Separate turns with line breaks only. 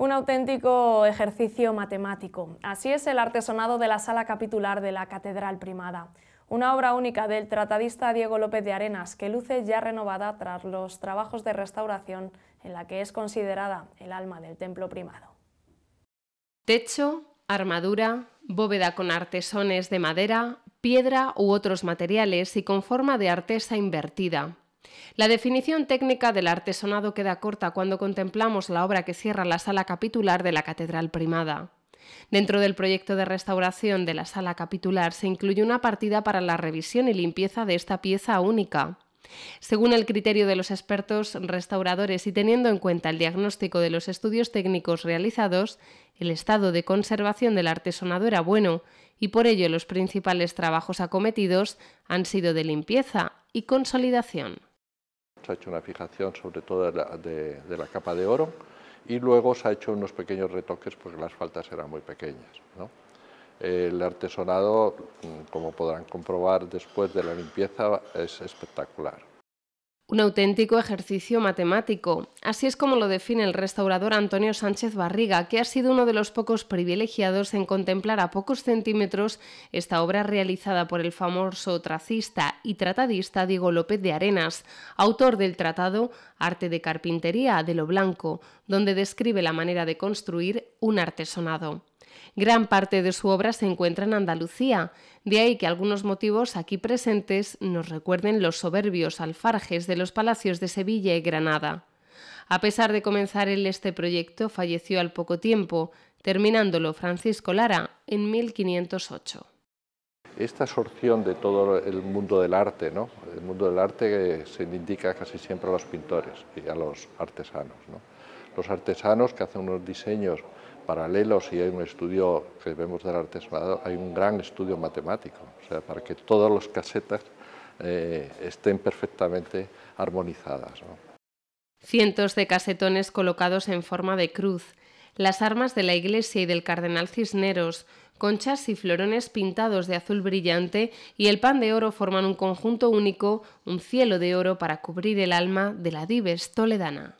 Un auténtico ejercicio matemático. Así es el artesonado de la sala capitular de la Catedral Primada. Una obra única del tratadista Diego López de Arenas, que luce ya renovada tras los trabajos de restauración en la que es considerada el alma del templo primado. Techo, armadura, bóveda con artesones de madera, piedra u otros materiales y con forma de artesa invertida, la definición técnica del artesonado queda corta cuando contemplamos la obra que cierra la sala capitular de la Catedral Primada. Dentro del proyecto de restauración de la sala capitular se incluye una partida para la revisión y limpieza de esta pieza única. Según el criterio de los expertos restauradores y teniendo en cuenta el diagnóstico de los estudios técnicos realizados, el estado de conservación del artesonado era bueno y por ello los principales trabajos acometidos han sido de limpieza y consolidación.
Se ha hecho una fijación sobre todo de la, capa de oro y luego se ha hecho unos pequeños retoques porque las faltas eran muy pequeñas. El artesonado, como podrán comprobar después de la limpieza, es espectacular.
Un auténtico ejercicio matemático. Así es como lo define el restaurador Antonio Sánchez Barriga, que ha sido uno de los pocos privilegiados en contemplar a pocos centímetros esta obra realizada por el famoso tracista y tratadista Diego López de Arenas, autor del tratado Arte de Carpintería de lo Blanco, donde describe la manera de construir un artesonado. Gran parte de su obra se encuentra en Andalucía, de ahí que algunos motivos aquí presentes nos recuerden los soberbios alfarjes de los palacios de Sevilla y Granada. A pesar de comenzar él este proyecto, falleció al poco tiempo, terminándolo Francisco Lara en 1508
esta absorción de todo el mundo del arte, ¿no? el mundo del arte se indica casi siempre a los pintores y a los artesanos. ¿no? Los artesanos que hacen unos diseños paralelos y hay un estudio que vemos del artesanado, hay un gran estudio matemático, o sea, para que todas las casetas eh, estén perfectamente armonizadas.
Cientos de casetones colocados en forma de cruz, las armas de la iglesia y del cardenal Cisneros, conchas y florones pintados de azul brillante y el pan de oro forman un conjunto único, un cielo de oro para cubrir el alma de la dives toledana.